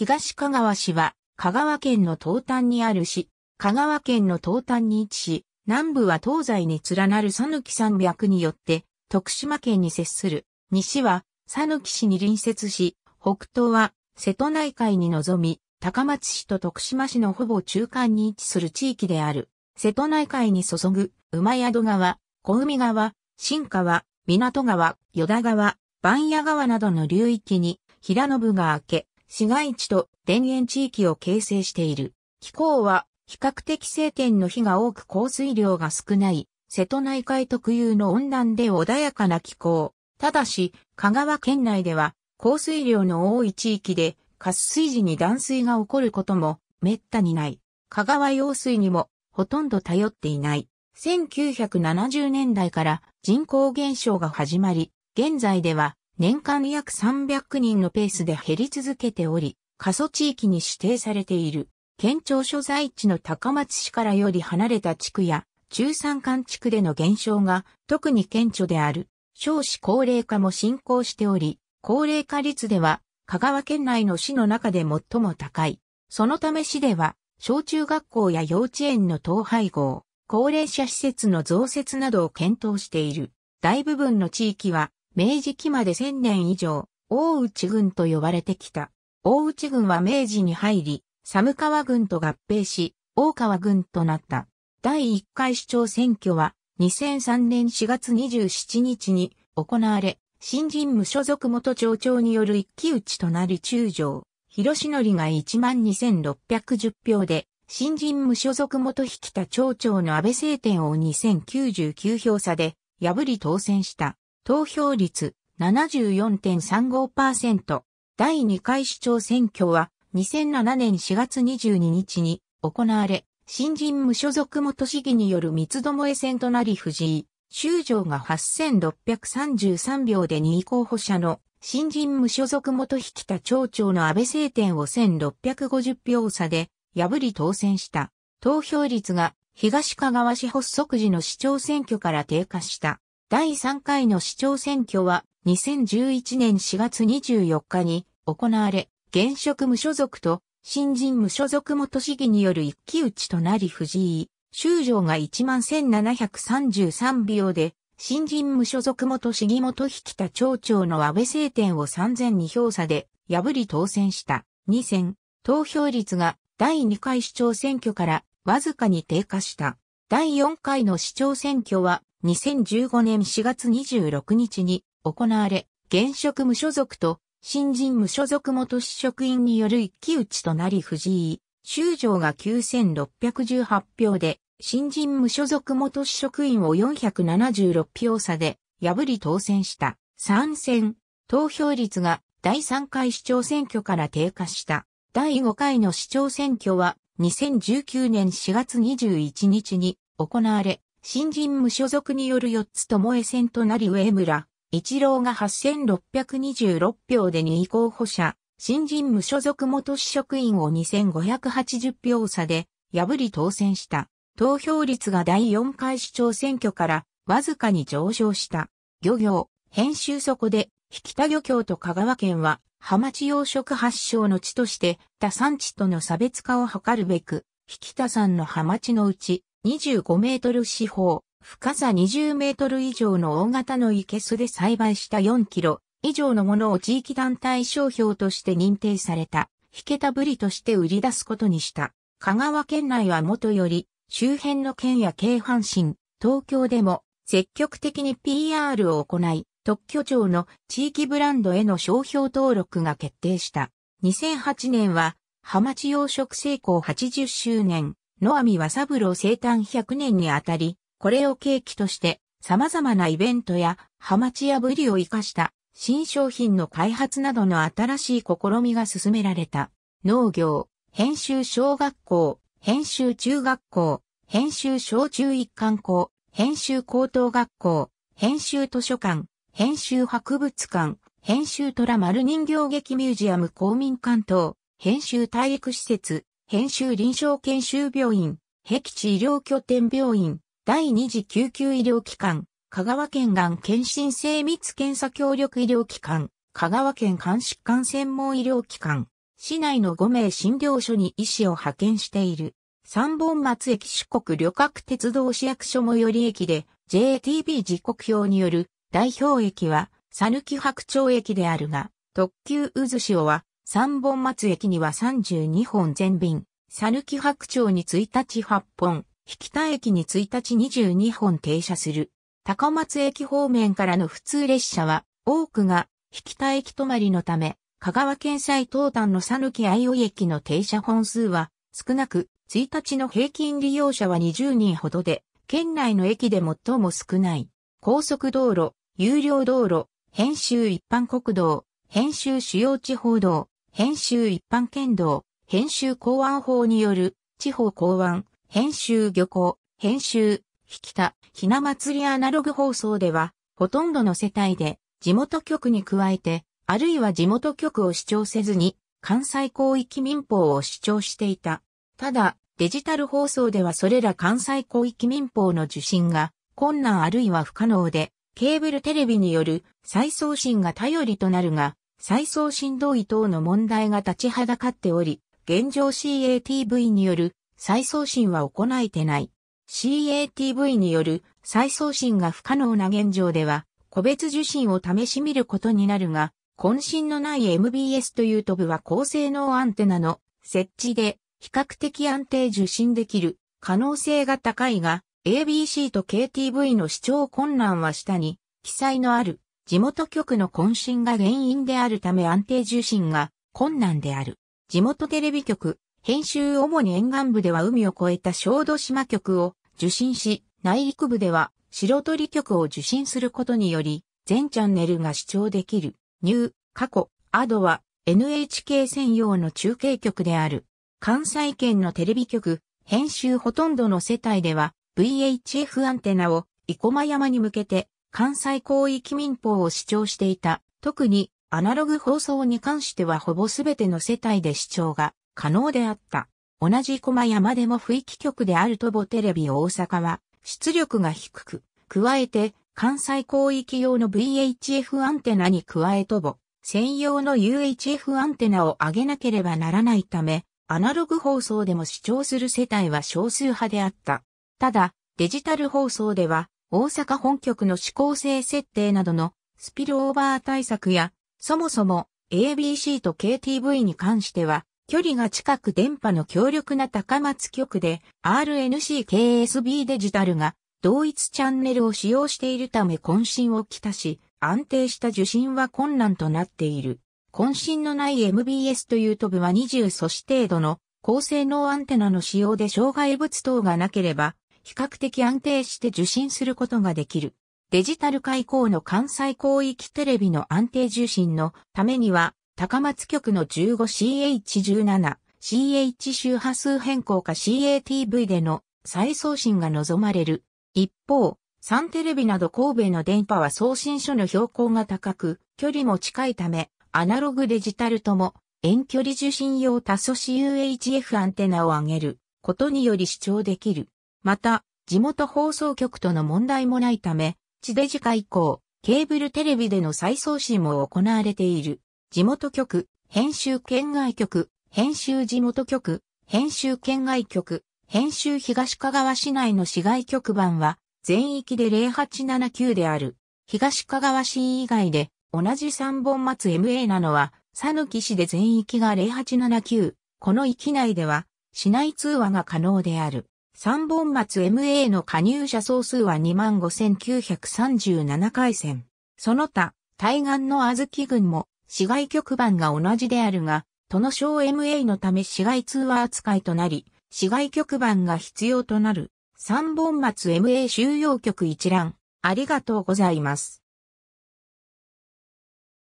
東香川市は、香川県の東端にある市、香川県の東端に位置し、南部は東西に連なる讃岐山脈によって、徳島県に接する。西は、讃岐市に隣接し、北東は、瀬戸内海に臨み、高松市と徳島市のほぼ中間に位置する地域である。瀬戸内海に注ぐ、馬宿川、小海川、新川、港川、与田川、番屋川などの流域に、平信が明け、市街地と田園地域を形成している。気候は比較的晴天の日が多く降水量が少ない、瀬戸内海特有の温暖で穏やかな気候。ただし、香川県内では降水量の多い地域で渇水時に断水が起こることも滅多にない。香川用水にもほとんど頼っていない。1970年代から人口減少が始まり、現在では年間約300人のペースで減り続けており、過疎地域に指定されている、県庁所在地の高松市からより離れた地区や、中山間地区での減少が、特に顕著である、少子高齢化も進行しており、高齢化率では、香川県内の市の中で最も高い。そのため市では、小中学校や幼稚園の統廃合、高齢者施設の増設などを検討している。大部分の地域は明治期まで1000年以上、大内軍と呼ばれてきた。大内軍は明治に入り、寒川軍と合併し、大川軍となった。第1回市長選挙は、2003年4月27日に行われ、新人無所属元町長による一騎打ちとなり中条、広りが12,610票で、新人無所属元引田町長の安倍政権を2099票差で破り当選した。投票率74.35%。第2回市長選挙は2007年4月22日に行われ、新人無所属元市議による三つどもえ選となり藤井、修条が8633票で2位候補者の新人無所属元引田町長の安倍政典を1650票差で破り当選した。投票率が東かがわ市発足時の市長選挙から低下した。第3回の市長選挙は2011年4月24日に行われ、現職無所属と新人無所属元市議による一騎打ちとなり藤井、州上が11,733票で、新人無所属元市議元引田町長の安倍政典を3002票差で破り当選した。2選、投票率が第2回市長選挙からわずかに低下した。第4回の市長選挙は2015年4月26日に行われ、現職無所属と新人無所属元市職員による一騎打ちとなり藤井、州上が9618票で、新人無所属元市職員を476票差で破り当選した参戦、投票率が第3回市長選挙から低下した第5回の市長選挙は2019年4月21日に行われ新人無所属による4つともえ戦となり上村、一郎が8626票で2位候補者、新人無所属元市職員を2580票差で破り当選した。投票率が第4回市長選挙からわずかに上昇した。漁業、編集そこで、引田漁協と香川県は、ハマチ養殖発祥の地として、他産地との差別化を図るべく、引田山のハマチのうち、25メートル四方、深さ20メートル以上の大型の生けすで栽培した4キロ以上のものを地域団体商標として認定された、引けたぶりとして売り出すことにした。香川県内はもとより、周辺の県や京阪神、東京でも積極的に PR を行い、特許庁の地域ブランドへの商標登録が決定した。2008年は、浜地養殖成功80周年、野網和三郎生誕100年にあたり、これを契機として様々なイベントやハマチやブリを活かした新商品の開発などの新しい試みが進められた。農業、編集小学校、編集中学校、編集小中一貫校、編集高等学校、編集図書館、編集博物館、編集虎丸人形劇ミュージアム公民館等、編集体育施設、編集臨床研修病院、壁地医療拠点病院、第二次救急医療機関、香川県がん検診精密検査協力医療機関、香川県肝疾患専門医療機関、市内の5名診療所に医師を派遣している。三本松駅四国旅客鉄道市役所最寄り駅で JTB 時刻表による代表駅は、さぬき白鳥駅であるが、特急うずしは、三本松駅には32本全便、讃岐白鳥に1日8本、引田駅に1日22本停車する。高松駅方面からの普通列車は、多くが、引田駅止まりのため、香川県最東端の讃岐愛生駅の停車本数は、少なく、1日の平均利用者は20人ほどで、県内の駅で最も少ない。高速道路、有料道路、編集一般国道、編集主要地方道、編集一般剣道、編集公安法による、地方公安、編集漁港、編集、引田、ひな祭りアナログ放送では、ほとんどの世帯で、地元局に加えて、あるいは地元局を主張せずに、関西広域民法を主張していた。ただ、デジタル放送ではそれら関西広域民法の受信が困難あるいは不可能で、ケーブルテレビによる再送信が頼りとなるが、再送振動位等の問題が立ちはだかっており、現状 CATV による再送信は行えてない。CATV による再送信が不可能な現状では、個別受信を試し見ることになるが、渾身のない MBS というトブは高性能アンテナの設置で比較的安定受信できる可能性が高いが、ABC と KTV の視聴困難は下に記載のある地元局の渾身が原因であるため安定受信が困難である。地元テレビ局、編集主に沿岸部では海を越えた小豆島局を受信し、内陸部では白鳥局を受信することにより、全チャンネルが視聴できる。ニュー、過去、アドは NHK 専用の中継局である。関西圏のテレビ局、編集ほとんどの世帯では VHF アンテナを生駒山に向けて関西広域民法を主張していた。特にアナログ放送に関してはほぼすべての世帯で視聴が可能であった。同じ駒山でも不域局であるとぼテレビ大阪は出力が低く、加えて関西広域用の VHF アンテナに加えとぼ専用の UHF アンテナを上げなければならないため、アナログ放送でも視聴する世帯は少数派であった。ただ、デジタル放送では大阪本局の指向性設定などのスピルオーバー対策や、そもそも ABC と KTV に関しては、距離が近く電波の強力な高松局で RNCKSB デジタルが同一チャンネルを使用しているため渾身をきたし、安定した受信は困難となっている。渾身のない MBS という飛ぶは20素子程度の高性能アンテナの使用で障害物等がなければ比較的安定して受信することができる。デジタル海以の関西広域テレビの安定受信のためには、高松局の 15CH17、CH 周波数変更か CATV での再送信が望まれる。一方、サンテレビなど神戸の電波は送信所の標高が高く、距離も近いため、アナログデジタルとも遠距離受信用多素 CUHF アンテナを上げることにより視聴できる。また、地元放送局との問題もないため、地デジ化以降、ケーブルテレビでの再送信も行われている。地元局、編集県外局、編集地元局、編集県外局、編集東かがわ市内の市外局番は、全域で0879である。東かがわ市以外で、同じ三本松 MA なのは、佐抜市で全域が0879。この域内では、市内通話が可能である。三本松 MA の加入者総数は25,937回戦。その他、対岸の小豆郡も、市外局番が同じであるが、都の省 MA のため市外通話扱いとなり、市外局番が必要となる。三本松 MA 収容局一覧。ありがとうございます。